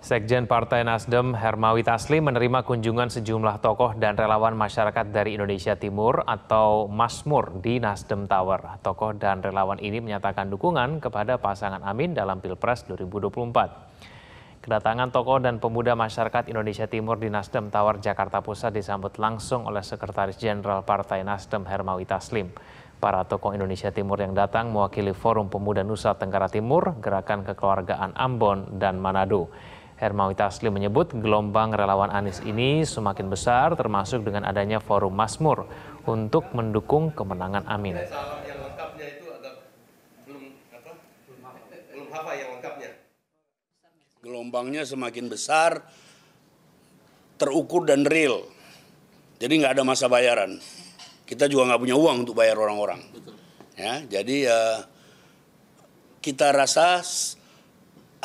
Sekjen Partai Nasdem Hermawi Taslim menerima kunjungan sejumlah tokoh dan relawan masyarakat dari Indonesia Timur atau Masmur di Nasdem Tower. Tokoh dan relawan ini menyatakan dukungan kepada pasangan Amin dalam Pilpres 2024. Kedatangan tokoh dan pemuda masyarakat Indonesia Timur di Nasdem Tower Jakarta Pusat disambut langsung oleh Sekretaris Jenderal Partai Nasdem Hermawi Taslim. Para tokoh Indonesia Timur yang datang mewakili Forum Pemuda Nusa Tenggara Timur, Gerakan Kekeluargaan Ambon, dan Manado. Hermawi Taslim menyebut gelombang relawan Anies ini semakin besar termasuk dengan adanya Forum Masmur untuk mendukung kemenangan Amin. Gelombangnya semakin besar, terukur dan real. Jadi nggak ada masa bayaran kita juga nggak punya uang untuk bayar orang-orang. Ya, jadi uh, kita rasa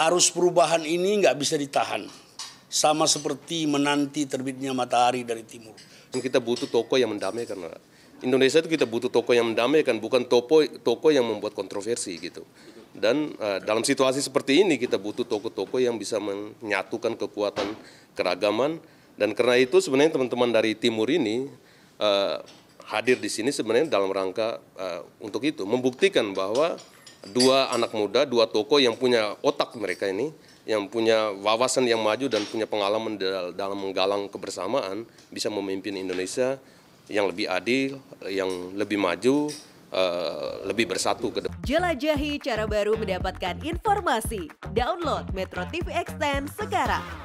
arus perubahan ini nggak bisa ditahan. Sama seperti menanti terbitnya matahari dari timur. Kan kita butuh toko yang mendamaikan. Indonesia itu kita butuh toko yang mendamaikan, bukan toko toko yang membuat kontroversi gitu. Dan uh, dalam situasi seperti ini kita butuh toko-toko yang bisa menyatukan kekuatan keragaman. Dan karena itu sebenarnya teman-teman dari timur ini uh, hadir di sini sebenarnya dalam rangka uh, untuk itu membuktikan bahwa dua anak muda, dua tokoh yang punya otak mereka ini, yang punya wawasan yang maju dan punya pengalaman dalam menggalang kebersamaan bisa memimpin Indonesia yang lebih adil, yang lebih maju, uh, lebih bersatu ke depan. Jelajahi cara baru mendapatkan informasi. Download Metro TV Extend sekarang.